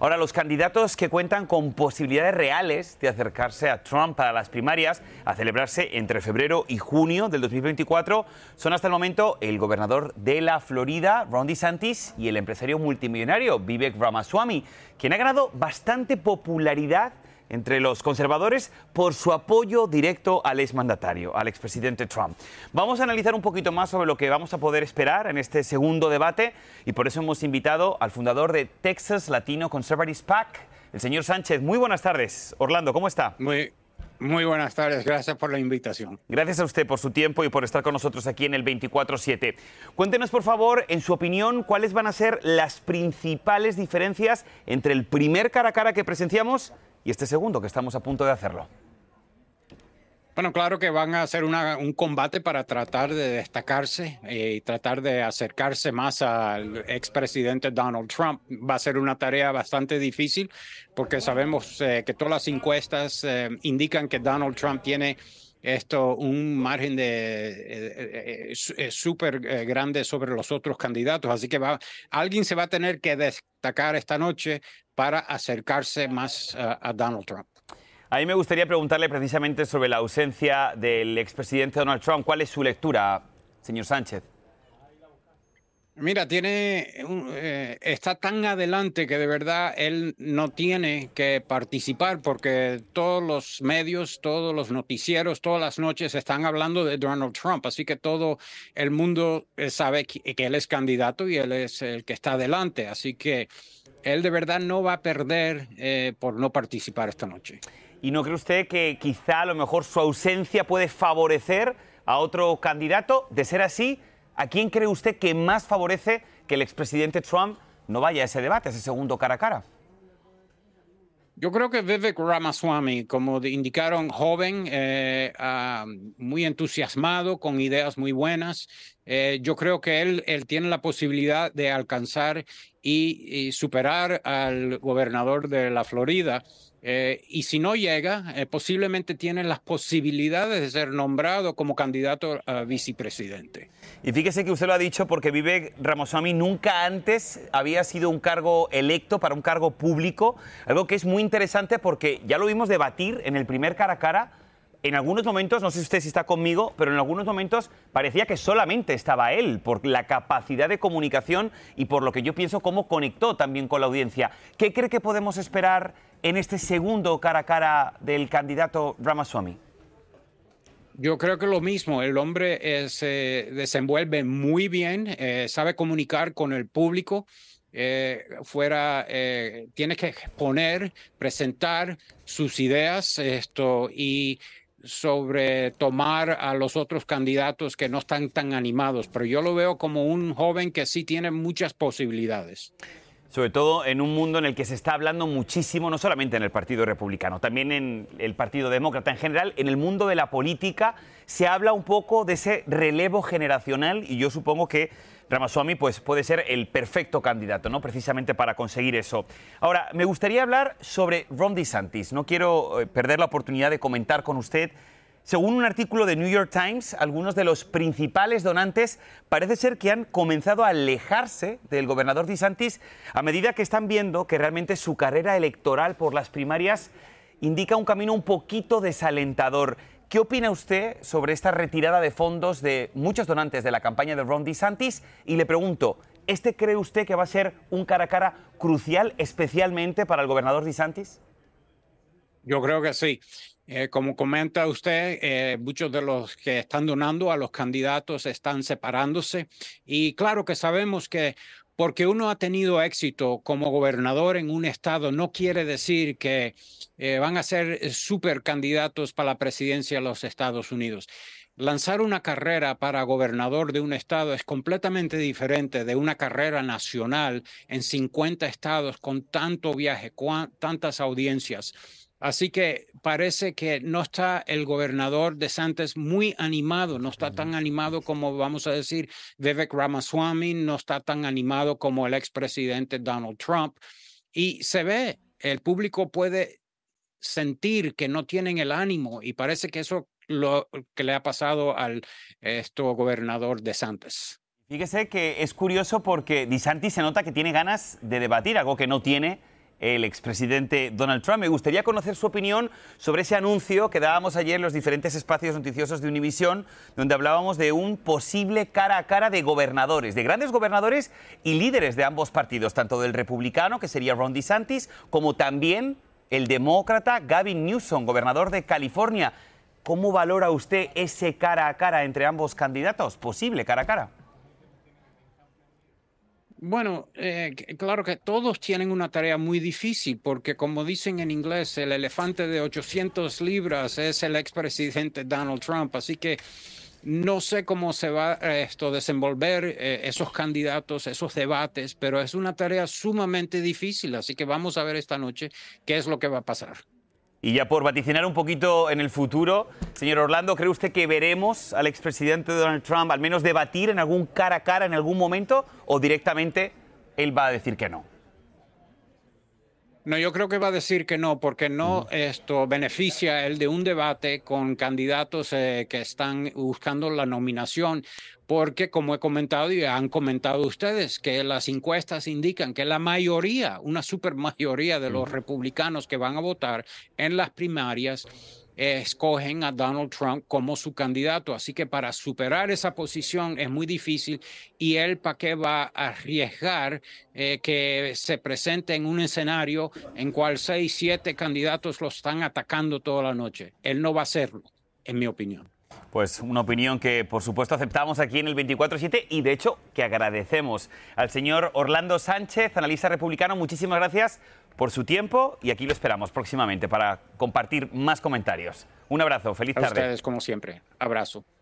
Ahora, los candidatos que cuentan con posibilidades reales de acercarse a Trump para las primarias a celebrarse entre febrero y junio del 2024 son hasta el momento el gobernador de la Florida, Ron DeSantis, y el empresario multimillonario Vivek Ramaswamy, quien ha ganado bastante popularidad entre los conservadores por su apoyo directo al exmandatario, al expresidente Trump. Vamos a analizar un poquito más sobre lo que vamos a poder esperar en este segundo debate y por eso hemos invitado al fundador de Texas Latino Conservatives PAC, el señor Sánchez. Muy buenas tardes. Orlando, ¿cómo está? Muy, muy buenas tardes, gracias por la invitación. Gracias a usted por su tiempo y por estar con nosotros aquí en el 24-7. Cuéntenos, por favor, en su opinión, cuáles van a ser las principales diferencias entre el primer cara a cara que presenciamos y este segundo, que estamos a punto de hacerlo. Bueno, claro que van a hacer un combate para tratar de destacarse eh, y tratar de acercarse más al expresidente Donald Trump. Va a ser una tarea bastante difícil porque sabemos eh, que todas las encuestas eh, indican que Donald Trump tiene esto un margen de eh, eh, eh, súper grande sobre los otros candidatos. Así que va, alguien se va a tener que destacar esta noche para acercarse más a Donald Trump. A mí me gustaría preguntarle precisamente sobre la ausencia del expresidente Donald Trump. ¿Cuál es su lectura, señor Sánchez? Mira, tiene eh, está tan adelante que de verdad él no tiene que participar porque todos los medios, todos los noticieros, todas las noches están hablando de Donald Trump, así que todo el mundo eh, sabe que, él es candidato y él es el que está adelante, así que él de verdad no va a perder eh, por no participar esta noche. ¿Y no cree usted que quizá a lo mejor su ausencia puede favorecer a otro candidato? De ser así, ¿A quién cree usted que más favorece que el expresidente Trump no vaya a ese debate, a ese segundo cara a cara? Yo creo que Vivek Ramaswamy, como indicaron, joven, eh, ah, muy entusiasmado, con ideas muy buenas, eh, yo creo que él, tiene la posibilidad de alcanzar y, superar al gobernador de la Florida. Eh, y si no llega, eh, posiblemente tiene las posibilidades de ser nombrado como candidato a vicepresidente. Y fíjese que usted lo ha dicho porque Vive Ramosami nunca antes había sido un cargo electo para un cargo público, algo que es muy interesante porque ya lo vimos debatir en el primer cara a cara en algunos momentos, no sé usted si está conmigo, pero en algunos momentos parecía que solamente estaba él, por la capacidad de comunicación y por lo que yo pienso cómo conectó también con la audiencia. ¿Qué cree que podemos esperar en este segundo cara a cara del candidato Ramaswamy? Yo creo que lo mismo, el hombre eh, se desenvuelve muy bien, eh, sabe comunicar con el público, eh, fuera, tiene que exponer, presentar sus ideas, esto, y sobre tomar a los otros candidatos que no están tan animados, pero yo lo veo como un joven que sí tiene muchas posibilidades sobre todo en un mundo en el que se está hablando muchísimo, no solamente en el Partido Republicano, también en el Partido Demócrata en general, en el mundo de la política se habla un poco de ese relevo generacional y yo supongo que Ramaswamy pues, puede ser el perfecto candidato, ¿no? Precisamente para conseguir eso. Ahora, me gustaría hablar sobre Ron DeSantis. No quiero eh, perder la oportunidad de comentar con usted según un artículo de New York Times, algunos de los principales donantes parece ser que han comenzado a alejarse del gobernador DeSantis a medida que están viendo que realmente su carrera electoral por las primarias indica un camino un poquito desalentador. ¿Qué opina usted sobre esta retirada de fondos de muchos donantes de la campaña de Ron DeSantis? Y le pregunto, ¿este cree usted que va a ser un cara a cara crucial especialmente para el gobernador DeSantis? Yo creo que sí. Eh, como comenta usted, eh, muchos de los que están donando a los candidatos están separándose y claro que sabemos que porque uno ha tenido éxito como gobernador en un estado no quiere decir que eh, van a ser super candidatos para la presidencia de los Estados Unidos. Lanzar una carrera para gobernador de un estado es completamente diferente de una carrera nacional en 50 estados con tanto viaje, tantas audiencias. Así que parece que no está el gobernador de Santos muy animado, no está tan animado como vamos a decir Vivek Ramaswamy, no está tan animado como el expresidente Donald Trump. Y se ve, el público puede sentir que no tienen el ánimo y parece que eso lo que le ha pasado al esto gobernador de Santos. Fíjese que es curioso porque DeSantis se nota que tiene ganas de debatir, algo que no tiene el expresidente Donald Trump. Me gustaría conocer su opinión sobre ese anuncio que dábamos ayer en los diferentes espacios noticiosos de Univisión, donde hablábamos de un posible cara a cara de gobernadores, de grandes gobernadores y líderes de ambos partidos, tanto del republicano, que sería Ron DeSantis, como también el demócrata Gavin Newsom, gobernador de California. ¿Cómo valora usted ese cara a cara entre ambos candidatos? ¿Posible cara a cara? Bueno, eh, claro que todos tienen una tarea muy difícil porque como dicen en inglés, el elefante de 800 libras es el expresidente Donald Trump, así que no sé cómo se va eh, esto desenvolver eh, esos candidatos, esos debates, pero es una tarea sumamente difícil, así que vamos a ver esta noche qué es lo que va a pasar. Y ya por vaticinar un poquito en el futuro, señor Orlando, ¿cree usted que veremos al expresidente Donald Trump al menos debatir en algún cara a cara en algún momento o directamente él va a decir que no? No, yo creo que va a decir que no, porque no esto beneficia el de un debate con candidatos eh, que están buscando la nominación, porque como he comentado y han comentado ustedes, que las encuestas indican que la mayoría, una supermayoría de los republicanos que van a votar en las primarias escogen a Donald Trump como su candidato. Así que para superar esa posición es muy difícil y él para qué va a arriesgar eh, que se presente en un escenario en cual seis, siete candidatos lo están atacando toda la noche. Él no va a hacerlo, en mi opinión. Pues una opinión que por supuesto aceptamos aquí en el 24-7 y de hecho que agradecemos al señor Orlando Sánchez, analista republicano. Muchísimas gracias por su tiempo y aquí lo esperamos próximamente para compartir más comentarios. Un abrazo, feliz tarde. A ustedes, como siempre. Abrazo.